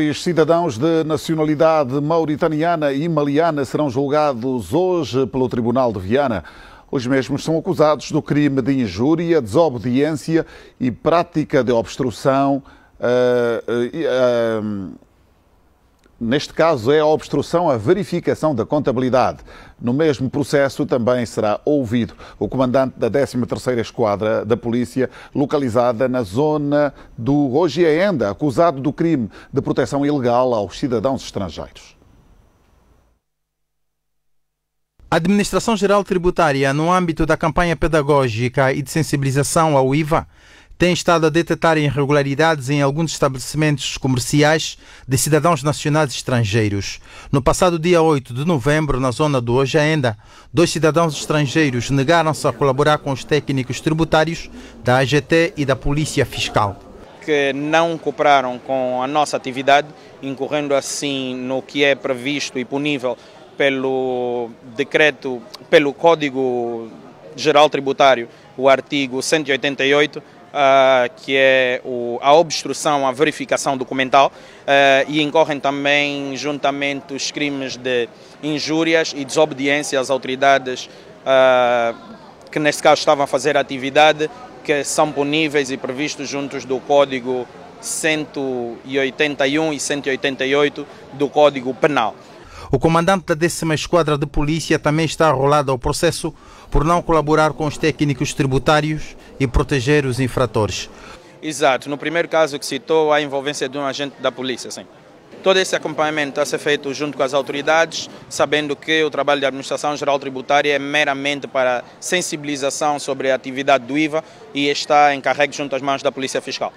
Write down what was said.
Os cidadãos de nacionalidade mauritaniana e maliana serão julgados hoje pelo Tribunal de Viana. Os mesmos são acusados do crime de injúria, desobediência e prática de obstrução. Uh, uh, uh, Neste caso, é a obstrução à verificação da contabilidade. No mesmo processo, também será ouvido o comandante da 13 Esquadra da Polícia, localizada na zona do Ogiaenda, acusado do crime de proteção ilegal aos cidadãos estrangeiros. A Administração Geral Tributária, no âmbito da campanha pedagógica e de sensibilização ao IVA, tem estado a detectar irregularidades em alguns estabelecimentos comerciais de cidadãos nacionais estrangeiros. No passado dia 8 de novembro, na zona do Hoje Ainda, dois cidadãos estrangeiros negaram-se a colaborar com os técnicos tributários da AGT e da Polícia Fiscal. Que não cooperaram com a nossa atividade, incorrendo assim no que é previsto e punível pelo decreto, pelo Código Geral Tributário o artigo 188, Uh, ah, que é o, a obstrução à verificação documental uh, e incorrem também juntamente os crimes de injúrias e desobediência às autoridades uh, que neste caso estavam a fazer a atividade que são puníveis e previstos juntos do Código 181 e 188 do Código Penal. O comandante da décima Esquadra de Polícia também está arrolado ao processo por não colaborar com os técnicos tributários e proteger os infratores. Exato. No primeiro caso que citou, a envolvência de um agente da polícia, sim. Todo esse acompanhamento está a ser feito junto com as autoridades, sabendo que o trabalho da Administração Geral Tributária é meramente para sensibilização sobre a atividade do IVA e está encarregue junto às mãos da Polícia Fiscal.